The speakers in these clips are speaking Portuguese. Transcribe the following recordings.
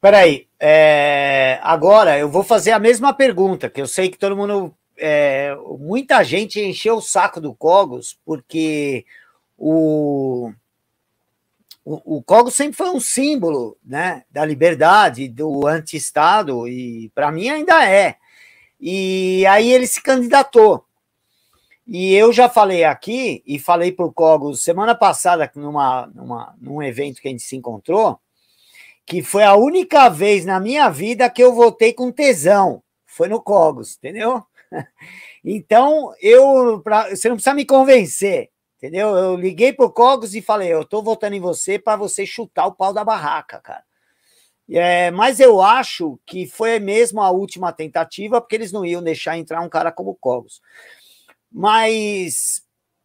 Peraí, é, agora eu vou fazer a mesma pergunta, que eu sei que todo mundo. É, muita gente encheu o saco do Cogos, porque o, o, o Cogos sempre foi um símbolo né, da liberdade, do anti-Estado, e para mim ainda é. E aí ele se candidatou. E eu já falei aqui, e falei para o Cogos semana passada, numa, numa, num evento que a gente se encontrou que foi a única vez na minha vida que eu voltei com tesão. Foi no Cogos, entendeu? Então, eu, pra, você não precisa me convencer, entendeu? Eu liguei pro Cogos e falei, eu tô votando em você para você chutar o pau da barraca, cara. É, mas eu acho que foi mesmo a última tentativa, porque eles não iam deixar entrar um cara como o Cogos. Mas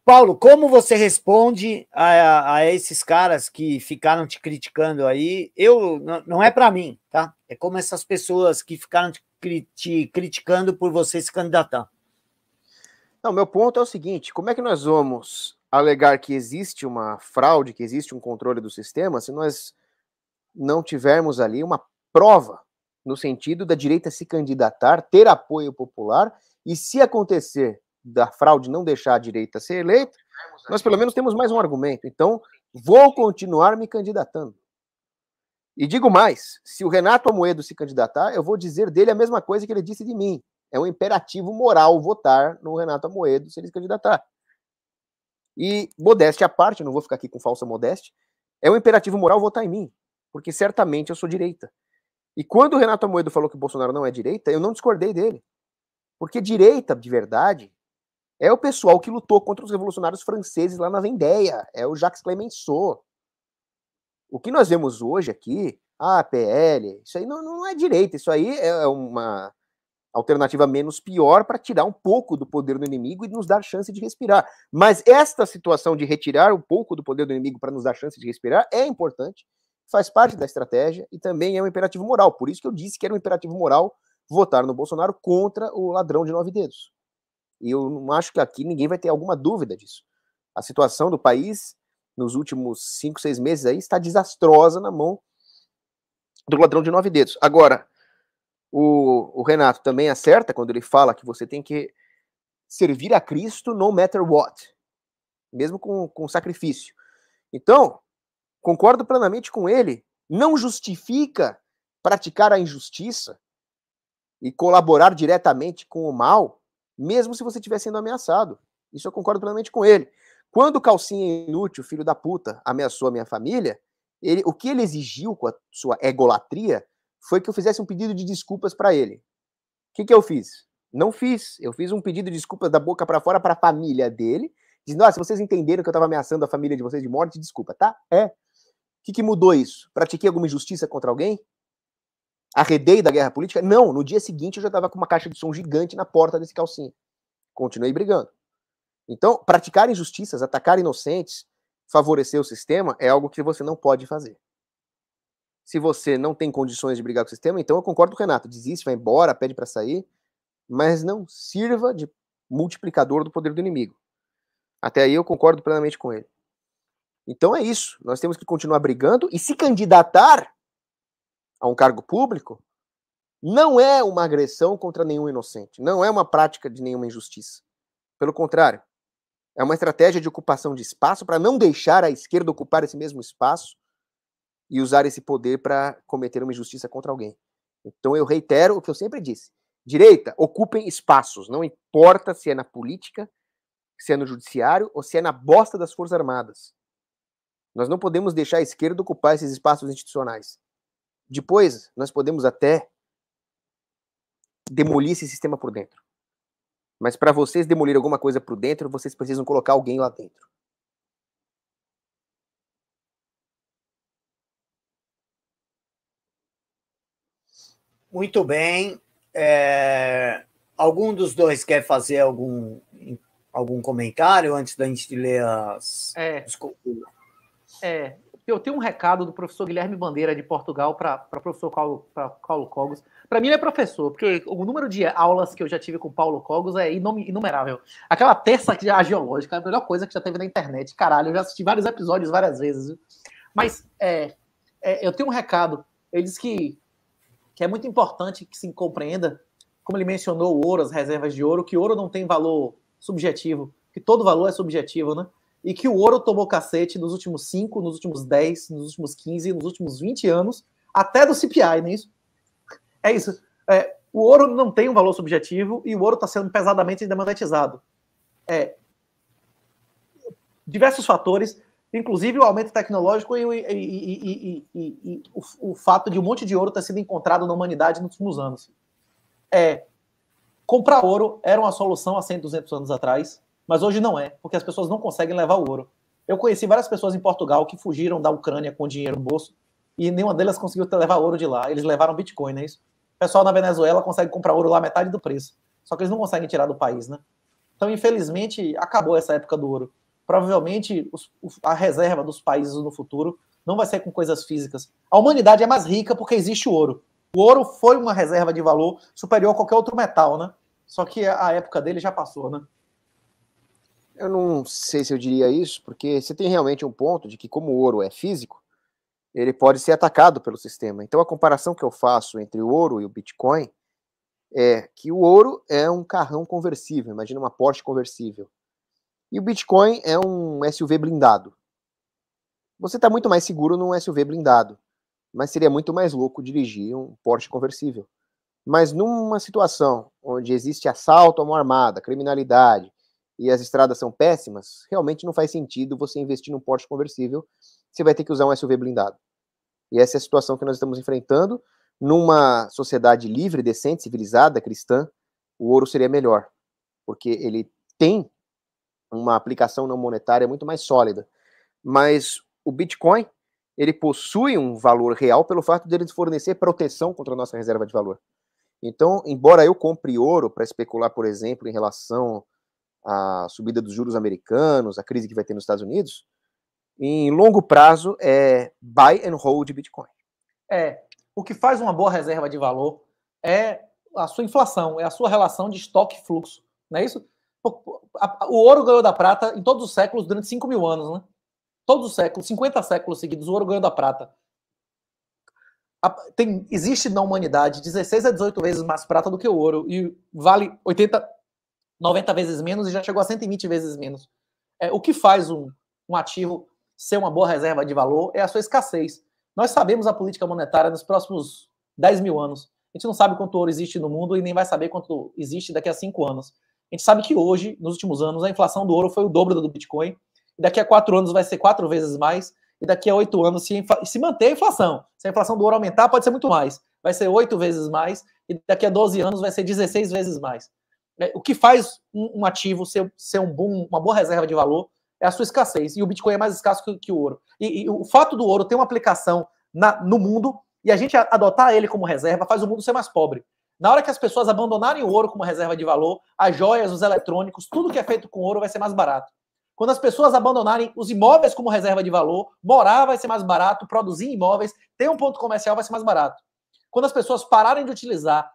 Paulo, como você responde a, a, esses caras que ficaram te criticando aí? Eu não é para mim, tá? É como essas pessoas que ficaram te, te criticando por você se candidatar. Não, meu ponto é o seguinte: como é que nós vamos alegar que existe uma fraude, que existe um controle do sistema, se nós não tivermos ali uma prova no sentido da direita se candidatar, ter apoio popular e se acontecer da fraude não deixar a direita ser eleita, nós pelo menos temos mais um argumento. Então, vou continuar me candidatando. E digo mais: se o Renato Amoedo se candidatar, eu vou dizer dele a mesma coisa que ele disse de mim. É um imperativo moral votar no Renato Amoedo se ele se candidatar. E, modéstia à parte, não vou ficar aqui com falsa modéstia, é um imperativo moral votar em mim, porque certamente eu sou direita. E quando o Renato Amoedo falou que o Bolsonaro não é direita, eu não discordei dele. Porque direita de verdade é o pessoal que lutou contra os revolucionários franceses lá na Vendéia. É o Jacques Clemenceau. O que nós vemos hoje aqui, a PL, isso aí não, não é direito, isso aí é, é uma alternativa menos pior para tirar um pouco do poder do inimigo e nos dar chance de respirar. Mas esta situação de retirar um pouco do poder do inimigo para nos dar chance de respirar é importante, faz parte da estratégia e também é um imperativo moral. Por isso que eu disse que era um imperativo moral votar no Bolsonaro contra o ladrão de nove dedos. E eu não acho que aqui ninguém vai ter alguma dúvida disso. A situação do país nos últimos cinco, seis meses aí está desastrosa na mão do ladrão de nove dedos. Agora, o, o Renato também acerta quando ele fala que você tem que servir a Cristo no matter what, mesmo com, com sacrifício. Então, concordo plenamente com ele, não justifica praticar a injustiça e colaborar diretamente com o mal mesmo se você estiver sendo ameaçado. Isso eu concordo plenamente com ele. Quando o calcinha inútil, filho da puta, ameaçou a minha família, ele, o que ele exigiu com a sua egolatria foi que eu fizesse um pedido de desculpas para ele. O que, que eu fiz? Não fiz. Eu fiz um pedido de desculpas da boca para fora para a família dele, dizendo: ah, se vocês entenderam que eu estava ameaçando a família de vocês de morte, desculpa, tá? É. O que, que mudou isso? Pratiquei alguma injustiça contra alguém? Arredei da guerra política? Não, no dia seguinte eu já estava com uma caixa de som gigante na porta desse calcinha. Continuei brigando. Então, praticar injustiças, atacar inocentes, favorecer o sistema é algo que você não pode fazer. Se você não tem condições de brigar com o sistema, então eu concordo com o Renato, desiste, vai embora, pede para sair, mas não sirva de multiplicador do poder do inimigo. Até aí eu concordo plenamente com ele. Então é isso, nós temos que continuar brigando e se candidatar a um cargo público, não é uma agressão contra nenhum inocente, não é uma prática de nenhuma injustiça. Pelo contrário, é uma estratégia de ocupação de espaço para não deixar a esquerda ocupar esse mesmo espaço e usar esse poder para cometer uma injustiça contra alguém. Então eu reitero o que eu sempre disse: direita, ocupem espaços, não importa se é na política, se é no judiciário ou se é na bosta das Forças Armadas. Nós não podemos deixar a esquerda ocupar esses espaços institucionais. Depois, nós podemos até demolir esse sistema por dentro. Mas para vocês demolirem alguma coisa por dentro, vocês precisam colocar alguém lá dentro. Muito bem. É... Algum dos dois quer fazer algum, algum comentário antes da gente ler as. É. Desculpa. É, eu tenho um recado do professor Guilherme Bandeira, de Portugal, para o professor Paulo, Paulo Cogos. Para mim, ele é professor, porque o número de aulas que eu já tive com Paulo Cogos é inumerável. Aquela terça que já é geológica, é a melhor coisa que já teve na internet. Caralho, eu já assisti vários episódios várias vezes. Mas é, é, eu tenho um recado. Ele diz que, que é muito importante que se compreenda, como ele mencionou o ouro, as reservas de ouro, que ouro não tem valor subjetivo, que todo valor é subjetivo, né? e que o ouro tomou cacete nos últimos 5, nos últimos 10, nos últimos 15, nos últimos 20 anos, até do CPI, não é isso? É isso. É, o ouro não tem um valor subjetivo e o ouro está sendo pesadamente demonetizado. É, diversos fatores, inclusive o aumento tecnológico e, e, e, e o, o, fato de um monte de ouro ter sido encontrado na humanidade nos últimos anos. É, comprar ouro era uma solução há 100, 200 anos atrás mas hoje não é, porque as pessoas não conseguem levar o ouro. Eu conheci várias pessoas em Portugal que fugiram da Ucrânia com dinheiro no bolso e nenhuma delas conseguiu levar ouro de lá. Eles levaram Bitcoin, não é isso? O pessoal na Venezuela consegue comprar ouro lá metade do preço, só que eles não conseguem tirar do país, né? Então, infelizmente, acabou essa época do ouro. Provavelmente os, a reserva dos países no futuro não vai ser com coisas físicas. A humanidade é mais rica porque existe o ouro. O ouro foi uma reserva de valor superior a qualquer outro metal, né? Só que a época dele já passou, né? Eu não sei se eu diria isso, porque você tem realmente um ponto de que, como o ouro é físico, ele pode ser atacado pelo sistema. Então, a comparação que eu faço entre o ouro e o Bitcoin é que o ouro é um carrão conversível, imagina uma Porsche conversível. E o Bitcoin é um SUV blindado. Você está muito mais seguro num SUV blindado, mas seria muito mais louco dirigir um Porsche conversível. Mas numa situação onde existe assalto a mão armada, criminalidade, e as estradas são péssimas, realmente não faz sentido você investir num Porsche conversível, você vai ter que usar um SUV blindado. E essa é a situação que nós estamos enfrentando numa sociedade livre, decente, civilizada, cristã, o ouro seria melhor, porque ele tem uma aplicação não monetária muito mais sólida. Mas o Bitcoin, ele possui um valor real pelo fato de ele fornecer proteção contra a nossa reserva de valor. Então, embora eu compre ouro para especular, por exemplo, em relação a subida dos juros americanos, a crise que vai ter nos Estados Unidos, em longo prazo é buy and hold Bitcoin. É, o que faz uma boa reserva de valor é a sua inflação, é a sua relação de estoque e fluxo, não é isso? O ouro ganhou da prata em todos os séculos durante 5 mil anos, né? Todos os séculos, 50 séculos seguidos, o ouro ganhou da prata. Tem, existe na humanidade 16 a 18 vezes mais prata do que o ouro e vale 80 90 vezes menos e já chegou a 120 vezes menos. É, o que faz um, um ativo ser uma boa reserva de valor é a sua escassez. Nós sabemos a política monetária nos próximos 10 mil anos. A gente não sabe quanto ouro existe no mundo e nem vai saber quanto existe daqui a 5 anos. A gente sabe que hoje, nos últimos anos, a inflação do ouro foi o dobro do Bitcoin. daqui a 4 anos vai ser 4 vezes mais. E daqui a 8 anos, se, se manter a inflação, se a inflação do ouro aumentar, pode ser muito mais. Vai ser 8 vezes mais. E daqui a 12 anos vai ser 16 vezes mais. É, o que faz um, um ativo ser, ser um bom, uma boa reserva de valor é a sua escassez. E o Bitcoin é mais escasso que, que o ouro. E, e, o fato do ouro ter uma aplicação na, no mundo e a gente adotar ele como reserva faz o mundo ser mais pobre. Na hora que as pessoas abandonarem o ouro como reserva de valor, as joias, os eletrônicos, tudo que é feito com ouro vai ser mais barato. Quando as pessoas abandonarem os imóveis como reserva de valor, morar vai ser mais barato, produzir imóveis, ter um ponto comercial vai ser mais barato. Quando as pessoas pararem de utilizar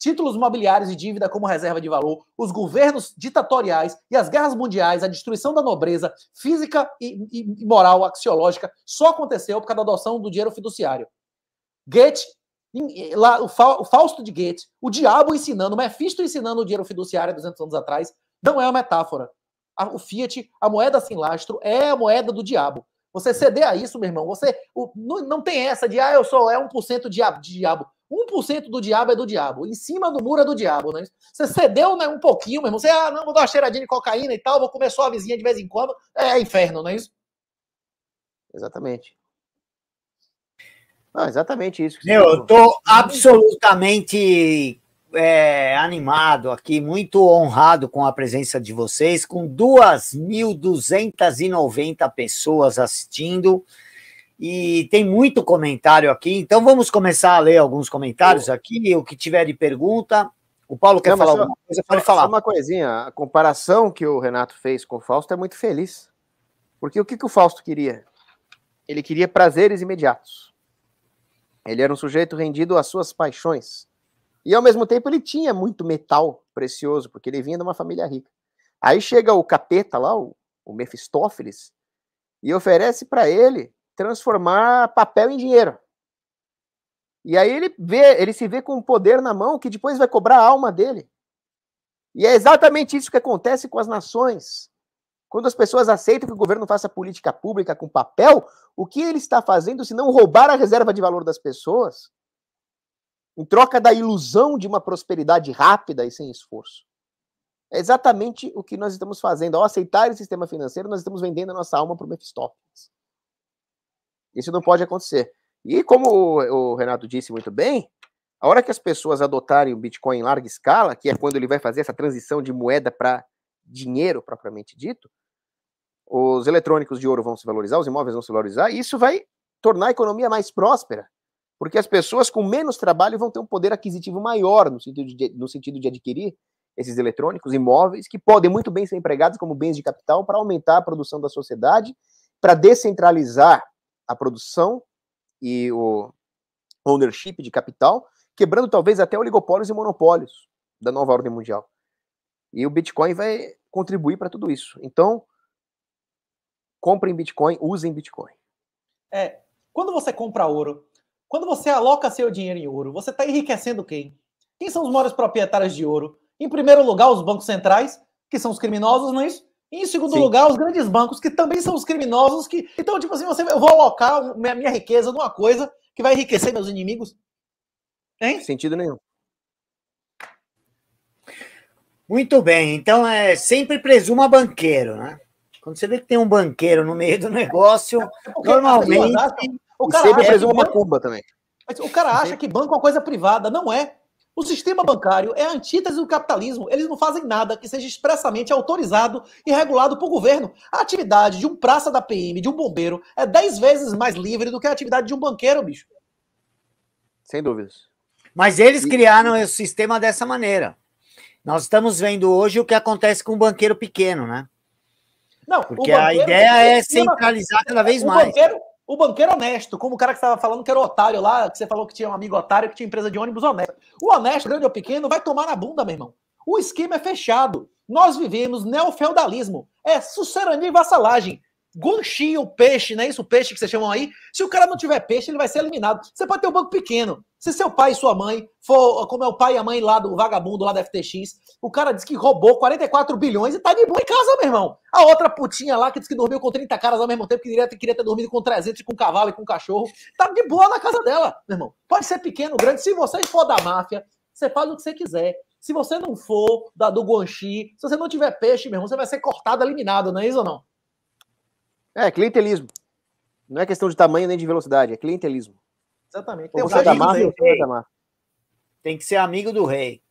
títulos mobiliários e dívida como reserva de valor, os governos ditatoriais e as guerras mundiais, a destruição da nobreza física e, e, moral, axiológica, só aconteceu por causa da adoção do dinheiro fiduciário. Goethe, lá, o, Fausto de Goethe, o diabo ensinando, o Mephisto ensinando o dinheiro fiduciário 200 anos atrás, não é uma metáfora. o Fiat, a moeda sem lastro, é a moeda do diabo. Você ceder a isso, meu irmão, você o, não, não, tem essa de, ah, eu sou é 1% diabo. diabo cento do diabo é do diabo. Em cima do muro é do diabo, né? Você cedeu né, um pouquinho, meu irmão. Você, ah, não, vou dar uma cheiradinha de cocaína e tal, vou comer só a vizinha de vez em quando. É, é inferno, não é isso? Exatamente. Não, exatamente isso. Meu, eu tô absolutamente é, animado aqui, muito honrado com a presença de vocês, com 2.290 pessoas assistindo e tem muito comentário aqui, então vamos começar a ler alguns comentários aqui, o que tiver de pergunta. O Paulo quer Não, falar só, alguma coisa? Pode falar. Só uma coisinha, a comparação que o Renato fez com o Fausto é muito feliz. Porque o que, que o Fausto queria? Ele queria prazeres imediatos. Ele era um sujeito rendido às suas paixões. E ao mesmo tempo ele tinha muito metal precioso, porque ele vinha de uma família rica. Aí chega o capeta lá, o, o Mefistófeles, e oferece para ele transformar papel em dinheiro. E aí ele vê, ele se vê com um poder na mão que depois vai cobrar a alma dele. E é exatamente isso que acontece com as nações. Quando as pessoas aceitam que o governo faça política pública com papel, o que ele está fazendo se não roubar a reserva de valor das pessoas em troca da ilusão de uma prosperidade rápida e sem esforço? É exatamente o que nós estamos fazendo. Ao aceitar esse sistema financeiro, nós estamos vendendo a nossa alma para o Mephistófeles. Isso não pode acontecer. E como o, Renato disse muito bem, a hora que as pessoas adotarem o Bitcoin em larga escala, que é quando ele vai fazer essa transição de moeda para dinheiro propriamente dito, os eletrônicos de ouro vão se valorizar, os imóveis vão se valorizar, e isso vai tornar a economia mais próspera, porque as pessoas com menos trabalho vão ter um poder aquisitivo maior no sentido de, no sentido de adquirir esses eletrônicos, imóveis, que podem muito bem ser empregados como bens de capital para aumentar a produção da sociedade, para descentralizar a produção e o ownership de capital, quebrando talvez até oligopólios e monopólios da nova ordem mundial. E o Bitcoin vai contribuir para tudo isso. Então, comprem Bitcoin, usem Bitcoin. É, quando você compra ouro, quando você aloca seu dinheiro em ouro, você está enriquecendo quem? Quem são os maiores proprietários de ouro? Em primeiro lugar, os bancos centrais, que são os criminosos, não é isso? E, em segundo Sim. lugar, os grandes bancos, que também são os criminosos que. Então, tipo assim, você, eu vou alocar minha, minha riqueza numa coisa que vai enriquecer meus inimigos? Hein? Sentido nenhum. Muito bem, então é sempre presuma banqueiro, né? Quando você vê que tem um banqueiro no meio do negócio, normalmente. É, o cara é sempre presuma uma macumba também. O cara acha que banco é uma coisa privada, não é. O sistema bancário é a antítese do capitalismo. Eles não fazem nada que seja expressamente autorizado e regulado por governo. A atividade de um praça da PM, de um bombeiro, é dez vezes mais livre do que a atividade de um banqueiro, bicho. Sem dúvidas. Mas eles criaram o sistema dessa maneira. Nós estamos vendo hoje o que acontece com o um banqueiro pequeno, né? Não, Porque banqueiro, a ideia é centralizar cada vez mais. Banqueiro, o banqueiro honesto, como o cara que estava falando que era otário lá, que você falou que tinha um amigo otário, que tinha empresa de ônibus honesto. O honesto, grande ou pequeno, vai tomar na bunda, meu irmão. O esquema é fechado. Nós vivemos neofeudalismo. É sucerania e vassalagem. Guanxi, peixe, não é isso? O peixe que vocês chamam aí. Se o cara não tiver peixe, ele vai ser eliminado. Você pode ter um banco pequeno. Se seu pai e sua mãe for, como é o pai e a mãe lá do vagabundo, lá da FTX, o cara diz que roubou 44 bilhões e tá de boa em casa, meu irmão. A outra putinha lá que diz que dormiu com 30 caras ao mesmo tempo, que queria, queria ter dormido com 300, com um cavalo e com um cachorro, tá de boa na casa dela, meu irmão. Pode ser pequeno, grande. Se você for da máfia, você faz o que você quiser. Se você não for da do Guanxi, se você não tiver peixe, meu irmão, você vai ser cortado, eliminado, não é isso ou não? É, clientelismo. Não é questão de tamanho nem de velocidade, é clientelismo. Exatamente. Tem, você Marvel, é Marvel. É tem que ser amigo do rei.